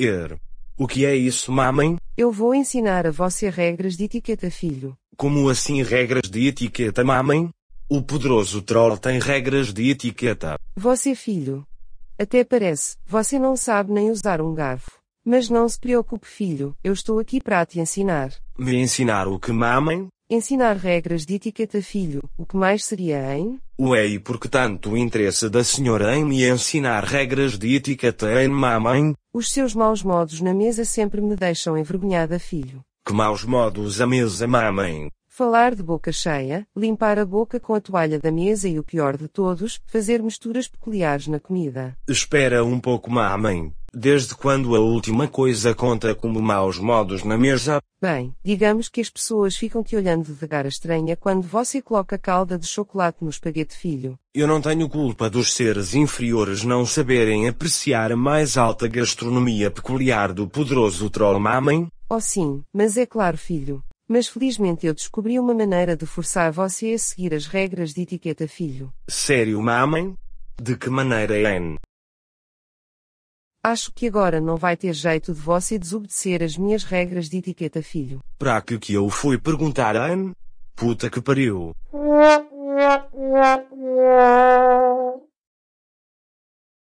Er. O que é isso, mamãe? Eu vou ensinar a você regras de etiqueta, filho. Como assim regras de etiqueta, mamãe? O poderoso troll tem regras de etiqueta. Você, filho. Até parece, você não sabe nem usar um garfo. Mas não se preocupe, filho, eu estou aqui para te ensinar. Me ensinar o que, mamãe? Ensinar regras de etiqueta, filho. O que mais seria, hein? O é e tanto o interesse da senhora em me ensinar regras de etiqueta em mamãe. Os seus maus modos na mesa sempre me deixam envergonhada, filho. Que maus modos a mesa, mamãe. Falar de boca cheia, limpar a boca com a toalha da mesa e o pior de todos, fazer misturas peculiares na comida. Espera um pouco, mamãe. Desde quando a última coisa conta como maus modos na mesa? Bem, digamos que as pessoas ficam te olhando de cara estranha quando você coloca calda de chocolate no espaguete filho. Eu não tenho culpa dos seres inferiores não saberem apreciar a mais alta gastronomia peculiar do poderoso troll mamem? Oh sim, mas é claro filho. Mas felizmente eu descobri uma maneira de forçar você a seguir as regras de etiqueta filho. Sério mamem? De que maneira, Anne? É? Acho que agora não vai ter jeito de você desobedecer as minhas regras de etiqueta, filho. Pra que que eu fui perguntar Anne? Puta que pariu.